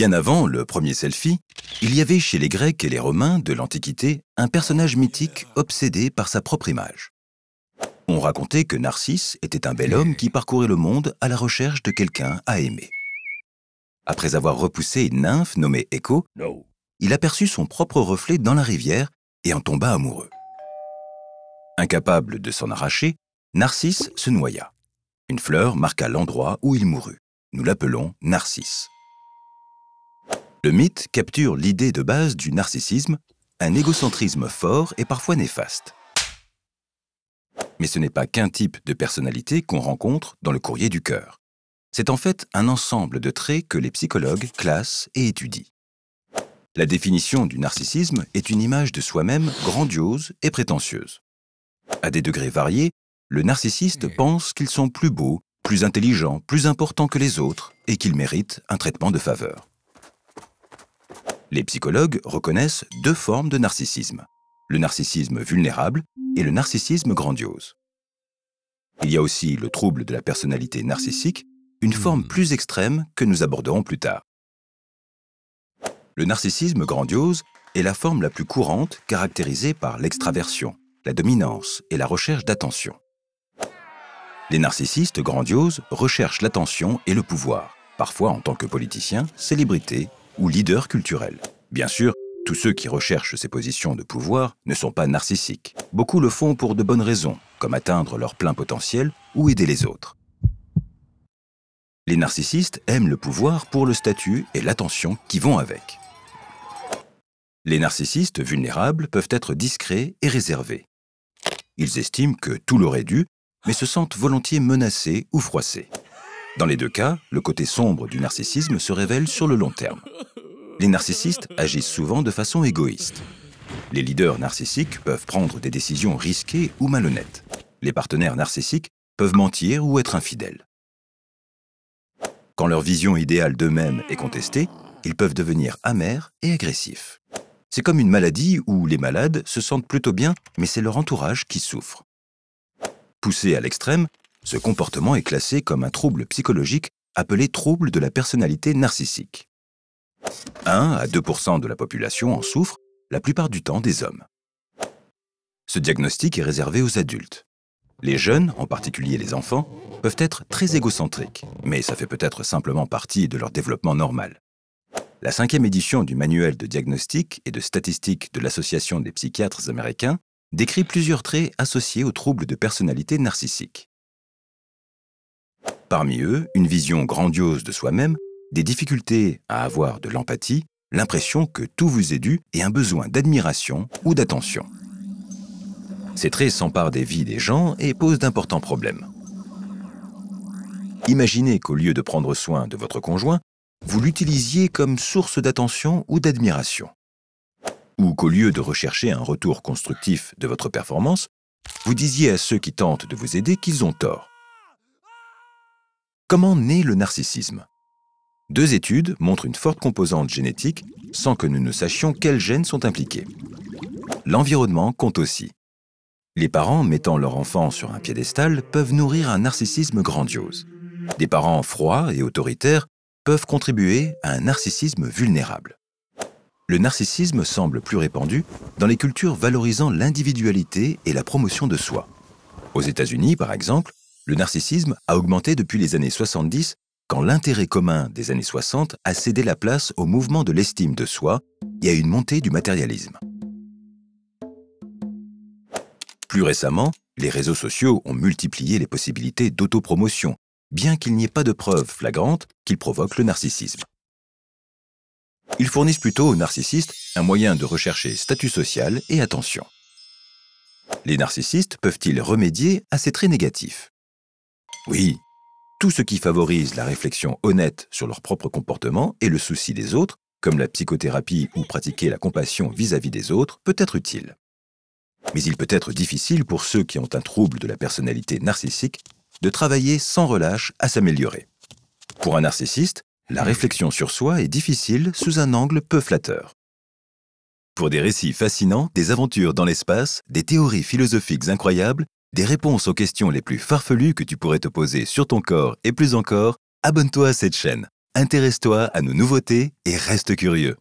Bien avant le premier selfie, il y avait chez les Grecs et les Romains de l'Antiquité un personnage mythique obsédé par sa propre image. On racontait que Narcisse était un bel homme qui parcourait le monde à la recherche de quelqu'un à aimer. Après avoir repoussé une nymphe nommée Echo, il aperçut son propre reflet dans la rivière et en tomba amoureux. Incapable de s'en arracher, Narcisse se noya. Une fleur marqua l'endroit où il mourut. Nous l'appelons Narcisse. Le mythe capture l'idée de base du narcissisme, un égocentrisme fort et parfois néfaste. Mais ce n'est pas qu'un type de personnalité qu'on rencontre dans le courrier du cœur. C'est en fait un ensemble de traits que les psychologues classent et étudient. La définition du narcissisme est une image de soi-même grandiose et prétentieuse. À des degrés variés, le narcissiste pense qu'ils sont plus beaux, plus intelligents, plus importants que les autres et qu'ils méritent un traitement de faveur. Les psychologues reconnaissent deux formes de narcissisme, le narcissisme vulnérable et le narcissisme grandiose. Il y a aussi le trouble de la personnalité narcissique, une hmm. forme plus extrême que nous aborderons plus tard. Le narcissisme grandiose est la forme la plus courante caractérisée par l'extraversion, la dominance et la recherche d'attention. Les narcissistes grandioses recherchent l'attention et le pouvoir, parfois en tant que politiciens, célébrités ou leader culturel. Bien sûr, tous ceux qui recherchent ces positions de pouvoir ne sont pas narcissiques. Beaucoup le font pour de bonnes raisons, comme atteindre leur plein potentiel ou aider les autres. Les narcissistes aiment le pouvoir pour le statut et l'attention qui vont avec. Les narcissistes vulnérables peuvent être discrets et réservés. Ils estiment que tout leur est dû, mais se sentent volontiers menacés ou froissés. Dans les deux cas, le côté sombre du narcissisme se révèle sur le long terme. Les narcissistes agissent souvent de façon égoïste. Les leaders narcissiques peuvent prendre des décisions risquées ou malhonnêtes. Les partenaires narcissiques peuvent mentir ou être infidèles. Quand leur vision idéale d'eux-mêmes est contestée, ils peuvent devenir amers et agressifs. C'est comme une maladie où les malades se sentent plutôt bien, mais c'est leur entourage qui souffre. Poussés à l'extrême, ce comportement est classé comme un trouble psychologique appelé trouble de la personnalité narcissique. 1 à 2 de la population en souffre, la plupart du temps des hommes. Ce diagnostic est réservé aux adultes. Les jeunes, en particulier les enfants, peuvent être très égocentriques, mais ça fait peut-être simplement partie de leur développement normal. La cinquième édition du manuel de diagnostic et de statistique de l'Association des psychiatres américains décrit plusieurs traits associés aux troubles de personnalité narcissique. Parmi eux, une vision grandiose de soi-même, des difficultés à avoir de l'empathie, l'impression que tout vous est dû et un besoin d'admiration ou d'attention. Ces traits s'emparent des vies des gens et posent d'importants problèmes. Imaginez qu'au lieu de prendre soin de votre conjoint, vous l'utilisiez comme source d'attention ou d'admiration. Ou qu'au lieu de rechercher un retour constructif de votre performance, vous disiez à ceux qui tentent de vous aider qu'ils ont tort. Comment naît le narcissisme Deux études montrent une forte composante génétique sans que nous ne sachions quels gènes sont impliqués. L'environnement compte aussi. Les parents mettant leur enfant sur un piédestal peuvent nourrir un narcissisme grandiose. Des parents froids et autoritaires peuvent contribuer à un narcissisme vulnérable. Le narcissisme semble plus répandu dans les cultures valorisant l'individualité et la promotion de soi. Aux États-Unis, par exemple, le narcissisme a augmenté depuis les années 70 quand l'intérêt commun des années 60 a cédé la place au mouvement de l'estime de soi et à une montée du matérialisme. Plus récemment, les réseaux sociaux ont multiplié les possibilités d'autopromotion, bien qu'il n'y ait pas de preuves flagrantes qu'ils provoquent le narcissisme. Ils fournissent plutôt aux narcissistes un moyen de rechercher statut social et attention. Les narcissistes peuvent-ils remédier à ces traits négatifs oui, tout ce qui favorise la réflexion honnête sur leur propre comportement et le souci des autres, comme la psychothérapie ou pratiquer la compassion vis-à-vis des autres, peut être utile. Mais il peut être difficile pour ceux qui ont un trouble de la personnalité narcissique de travailler sans relâche à s'améliorer. Pour un narcissiste, la réflexion sur soi est difficile sous un angle peu flatteur. Pour des récits fascinants, des aventures dans l'espace, des théories philosophiques incroyables, des réponses aux questions les plus farfelues que tu pourrais te poser sur ton corps et plus encore, abonne-toi à cette chaîne, intéresse-toi à nos nouveautés et reste curieux.